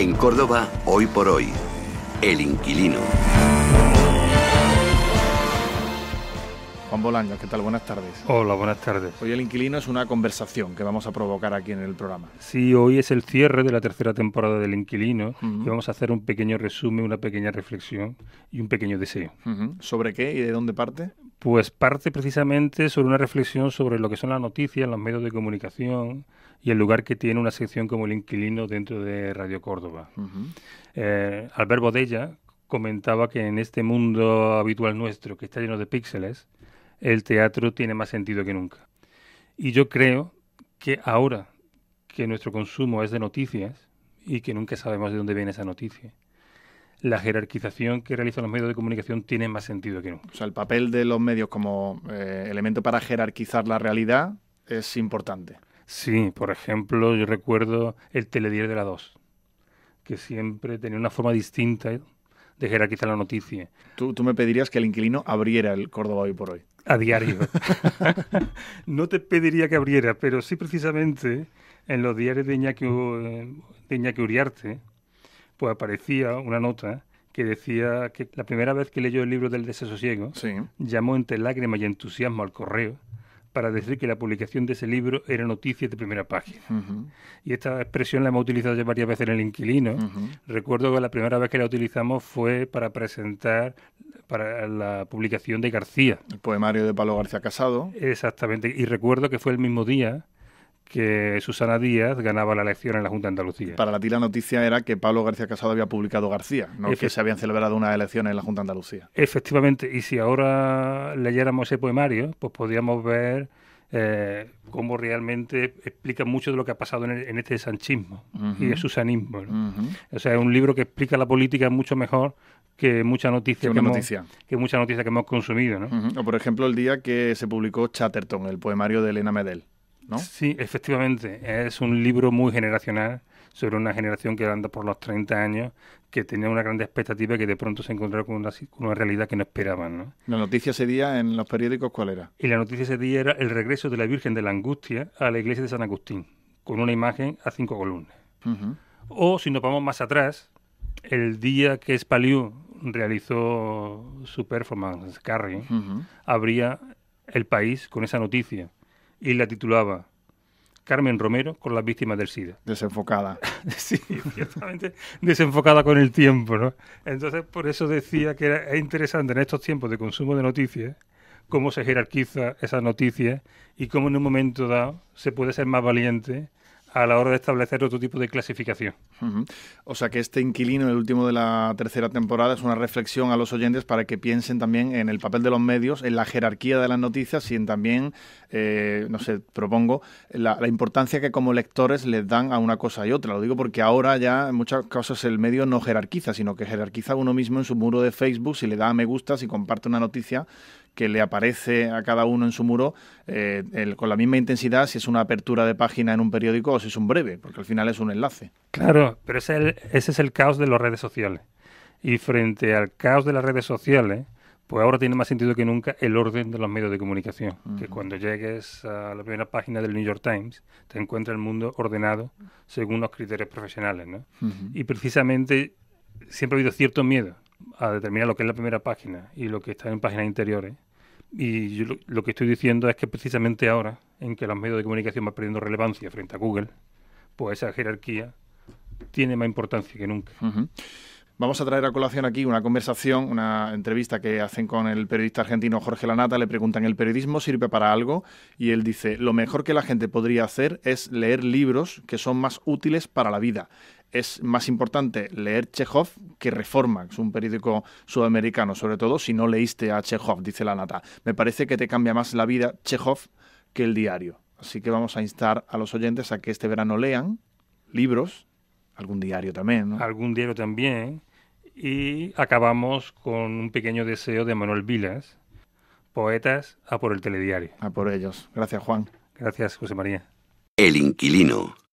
En Córdoba, hoy por hoy, el inquilino. Juan Bolaños, ¿qué tal? Buenas tardes. Hola, buenas tardes. Hoy el inquilino es una conversación que vamos a provocar aquí en el programa. Sí, hoy es el cierre de la tercera temporada del inquilino y vamos a hacer un pequeño resumen, una pequeña reflexión y un pequeño deseo. ¿Sobre qué y de dónde parte? pues parte precisamente sobre una reflexión sobre lo que son las noticias, los medios de comunicación y el lugar que tiene una sección como el inquilino dentro de Radio Córdoba. Eh, Alberto Bodella comentaba que en este mundo habitual nuestro, que está lleno de píxeles, el teatro tiene más sentido que nunca. Y yo creo que ahora que nuestro consumo es de noticias y que nunca sabemos de dónde viene esa noticia, la jerarquización que realizan los medios de comunicación tiene más sentido que nunca. O sea, el papel de los medios como eh, elemento para jerarquizar la realidad es importante. Sí, por ejemplo, yo recuerdo el Telediario de la 2, que siempre tenía una forma distinta de jerarquizar la noticia. Tú, me pedirías que el inquilino abriera el Córdoba hoy por hoy. A diario. no te pediría que abriera, pero sí precisamente en los diarios de Iñaki, eh, de Iñaki Uriarte, pues aparecía una nota que decía que la primera vez que leyó el libro del desasosiego, llamó entre lágrimas y entusiasmo al correo para decir que la publicación de ese libro era noticia de primera página. Y esta expresión la hemos utilizado ya varias veces en el inquilino. Recuerdo que la primera vez que la utilizamos fue para presentar para la publicación de García. El poemario de Pablo García Casado. Exactamente. Y recuerdo que fue el mismo día que Susana Díaz ganaba la elección en la Junta de Andalucía. Para la ti la noticia era que Pablo García Casado había publicado García, no que se habían celebrado unas elecciones en la Junta de Andalucía. Efectivamente, y si ahora leyéramos ese poemario, pues podríamos ver eh, cómo realmente explica mucho de lo que ha pasado en, este sanchismo y el susanismo. O sea, es un libro que explica la política mucho mejor que mucha noticia, que, Hemos, que mucha noticia que hemos consumido. ¿no? O por ejemplo el día que se publicó Chatterton, el poemario de Elena Medel. Sí, efectivamente. Es un libro muy generacional sobre una generación que anda por los 30 años, que tenía una gran expectativa y que de pronto se encontró con una, realidad que no esperaban. ¿La noticia ese día en los periódicos cuál era? Y la noticia ese día era el regreso de la Virgen de la Angustia a la iglesia de San Agustín, con una imagen a cinco columnas. O si nos vamos más atrás, el día que Spaliu realizó su performance, Carrie, habría el país con esa noticia y la titulaba Carmen Romero con las víctimas del SIDA. Desenfocada. sí, ciertamente desenfocada con el tiempo, ¿no? Entonces, por eso decía que era, es interesante en estos tiempos de consumo de noticias cómo se jerarquiza esas noticias y cómo en un momento dado se puede ser más valiente a la hora de establecer otro tipo de clasificación. O sea que este inquilino, el último de la tercera temporada, es una reflexión a los oyentes para que piensen también en el papel de los medios, en la jerarquía de las noticias y en también, eh, no sé, propongo, la, importancia que como lectores les dan a una cosa y otra. Lo digo porque ahora ya en muchas cosas el medio no jerarquiza, sino que jerarquiza uno mismo en su muro de Facebook si le da a me gusta, si comparte una noticia que le aparece a cada uno en su muro eh, con la misma intensidad si es una apertura de página en un periódico o si es un breve, porque al final es un enlace. Claro, pero ese es el, ese es el caos de las redes sociales. Y frente al caos de las redes sociales, pues ahora tiene más sentido que nunca el orden de los medios de comunicación. Que cuando llegues a la primera página del New York Times, te encuentras el mundo ordenado según los criterios profesionales. Y precisamente siempre ha habido cierto miedo a determinar lo que es la primera página y lo que está en páginas interiores, y yo lo, que estoy diciendo es que precisamente ahora, en que los medios de comunicación van perdiendo relevancia frente a Google, pues esa jerarquía tiene más importancia que nunca. Vamos a traer a colación aquí una conversación, una entrevista que hacen con el periodista argentino Jorge Lanata. Le preguntan, ¿el periodismo sirve para algo? Y él dice, lo mejor que la gente podría hacer es leer libros que son más útiles para la vida es más importante leer Chekhov que Reforma, que es un periódico sudamericano, sobre todo si no leíste a Chekhov, dice la nata. Me parece que te cambia más la vida Chekhov que el diario. Así que vamos a instar a los oyentes a que este verano lean libros, algún diario también. Algún diario también. Y acabamos con un pequeño deseo de Manuel Vilas. Poetas a por el telediario. A por ellos. Gracias, Juan. Gracias, José María. El inquilino.